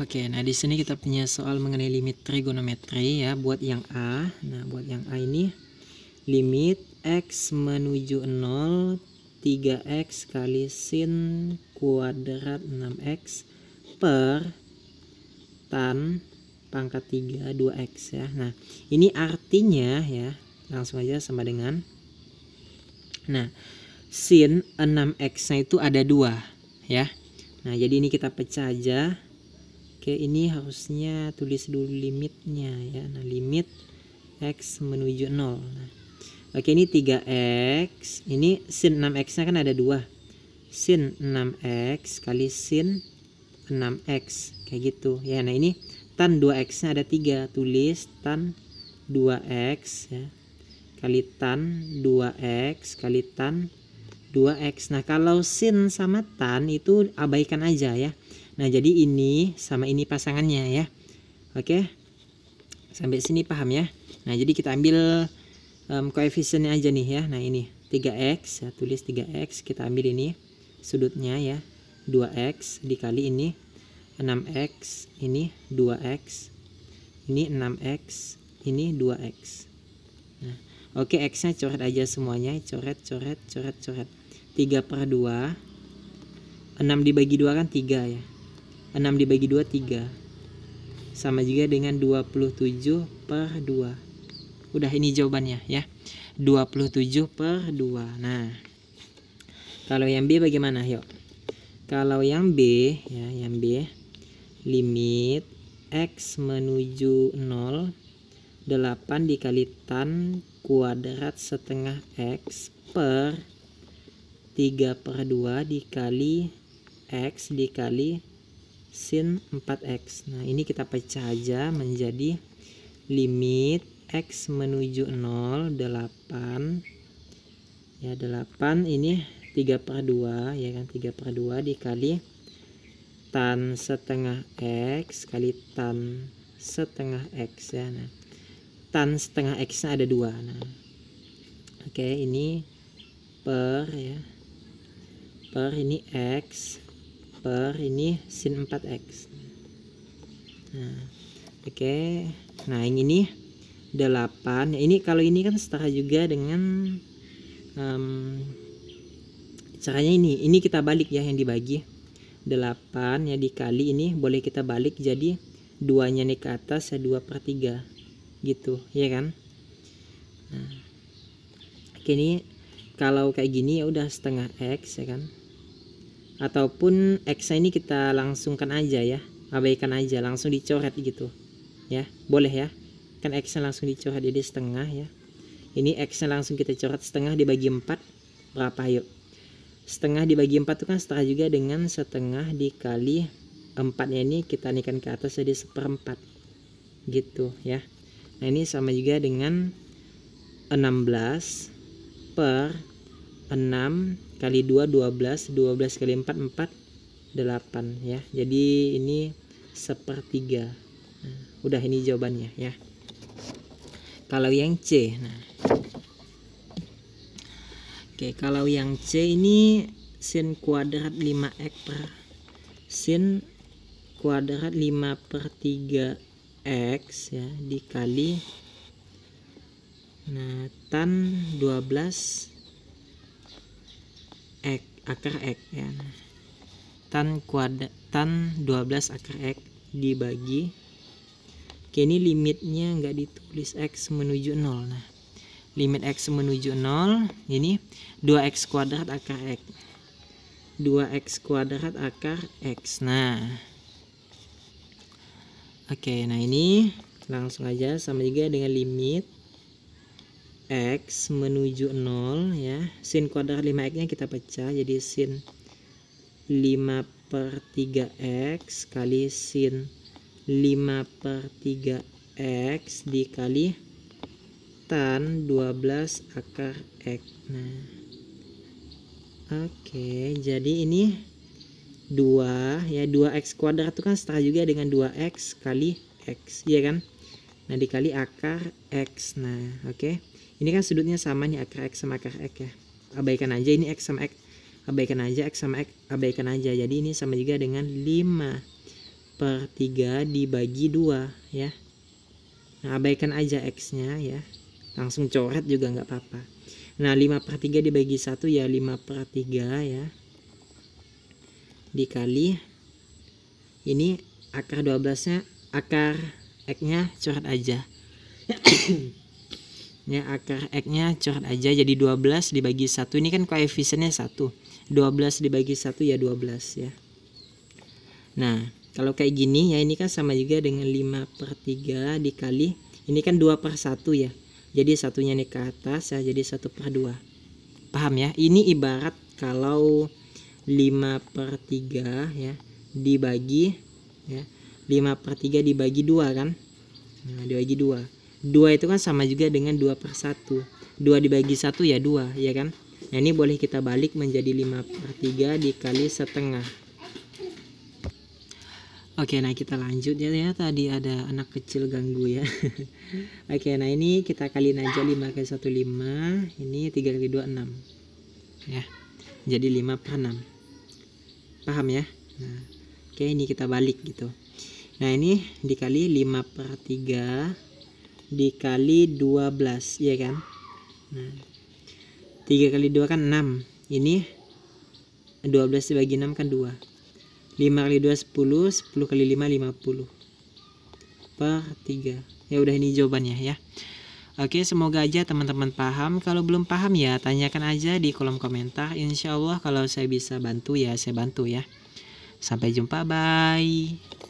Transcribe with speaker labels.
Speaker 1: Oke, nah di sini kita punya soal mengenai limit trigonometri ya buat yang A. Nah, buat yang A ini limit x menuju 0 3x kali sin kuadrat 6x per tan pangkat 3 2x ya. Nah, ini artinya ya, langsung aja sama dengan Nah, sin 6x-nya itu ada dua ya. Nah, jadi ini kita pecah aja Oke ini harusnya tulis dulu limitnya ya nah limit X menuju 0 nah, Oke ini 3X ini sin 6X nya kan ada dua sin 6X kali sin 6X kayak gitu ya nah ini tan 2X nya ada tiga tulis tan 2X ya kali tan 2X kali tan 2X nah kalau sin sama tan itu abaikan aja ya Nah, jadi ini sama ini pasangannya ya. Oke. Sampai sini paham ya. Nah, jadi kita ambil um, koefisiennya aja nih ya. Nah, ini 3x, ya, tulis 3x, kita ambil ini sudutnya ya. 2x dikali ini 6x, ini 2x, ini 6x, ini 2x. Nah, oke x-nya coret aja semuanya, coret coret coret coret. 3 per 2 6 dibagi 2 kan 3 ya 6 dibagi 2 3 sama juga dengan 27 per 2 udah ini jawabannya ya 27 per 2 nah kalau yang B bagaimana yuk kalau yang B ya yang B limit X menuju 0 8 dikali tan kuadrat setengah X per 3 per 2 dikali X dikali sin 4x. Nah, ini kita pecah aja menjadi limit x menuju 0, 8. Ya, 8 ini 3 per 2, ya kan? 3 per 2 dikali tan setengah x kali tan setengah x ya. Nah, tan setengah x ada 2. Nah, oke okay, ini per ya per ini x per ini sin 4x nah oke okay. nah yang ini 8 ya, ini kalau ini kan setara juga dengan um, caranya ini ini kita balik ya yang dibagi 8 ya dikali ini boleh kita balik jadi duanya nih ke atas ya 2 per 3 gitu ya kan nah, oke ini kalau kayak gini ya udah setengah X ya kan ataupun X ini kita langsungkan aja ya abaikan aja langsung dicoret gitu ya boleh ya kan X langsung dicoret jadi setengah ya ini X langsung kita coret setengah dibagi 4 berapa yuk setengah dibagi 4 itu kan setengah juga dengan setengah dikali empatnya ini kita naikkan ke atas jadi seperempat gitu ya nah ini sama juga dengan 16 per 6 kali 2 12 12 kali 4 4 8 ya jadi ini sepertiga nah, udah ini jawabannya ya kalau yang C nah Oke kalau yang C ini sin kuadrat 5x per sin kuadrat 5 per 3x ya dikali nah tan 12 x akar x ya tan kuadrat tan 12 akar x dibagi Oke ini limitnya nggak ditulis X menuju 0 Nah limit X menuju 0 ini 2X kuadrat akar X 2X kuadrat akar X Nah Oke nah ini langsung aja sama juga dengan limit x menuju 0 ya sin kuadrat 5x nya kita pecah jadi sin 5 per 3x kali sin 5 per 3x dikali tan 12 akar x nah oke okay, jadi ini 2 ya 2x kuadrat itu kan setara juga dengan 2x kali x ya kan nah dikali akar x nah oke okay. Ini kan sudutnya sama nih akar X sama akar X ya. Abaikan aja ini X sama X. Abaikan aja X sama X. Abaikan aja. Jadi ini sama juga dengan 5 per 3 dibagi 2 ya. Nah, abaikan aja X-nya ya. Langsung coret juga nggak apa-apa. Nah 5 per 3 dibagi 1 ya 5 per 3 ya. Dikali ini akar 12-nya akar X-nya coret aja. ya akar X-nya curhat aja jadi 12 dibagi 1 ini kan koefisiennya 1 12 dibagi 1 ya 12 ya nah kalau kayak gini ya ini kan sama juga dengan 5 per 3 dikali ini kan 2 per 1 ya jadi satunya ini ke atas ya jadi 1 per 2 paham ya ini ibarat kalau 5 per 3 ya dibagi ya 5 per 3 dibagi 2 kan nah, dibagi 2 2 itu kan sama juga dengan 2 per 1 2 dibagi 1 ya 2 ya kan nah ini boleh kita balik menjadi 5 per 3 dikali setengah Oke, nah kita lanjut ya. ya. Tadi ada anak kecil ganggu ya. Oke, nah ini kita kaliin aja 5 kali 1 5, ini 3 kali 2 6. Ya. Jadi 5 per 6. Paham ya? Nah, oke ini kita balik gitu. Nah, ini dikali 5 per 3 dikali 12 ya kan nah, 3 kali 2 kan 6 ini 12 dibagi 6 kan 2 5 kali 2 10 10 kali 5 50 per 3 ya udah ini jawabannya ya Oke, semoga aja teman-teman paham. Kalau belum paham ya, tanyakan aja di kolom komentar. Insya Allah kalau saya bisa bantu ya, saya bantu ya. Sampai jumpa, bye.